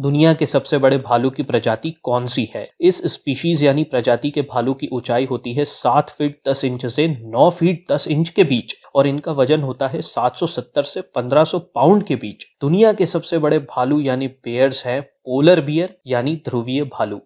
दुनिया के सबसे बड़े भालू की प्रजाति कौन सी है इस स्पीशीज यानी प्रजाति के भालू की ऊंचाई होती है सात फीट दस इंच से नौ फीट दस इंच के बीच और इनका वजन होता है 770 से 1500 पाउंड के बीच दुनिया के सबसे बड़े भालू यानी बेयर्स हैं पोलर बियर यानी ध्रुवीय भालू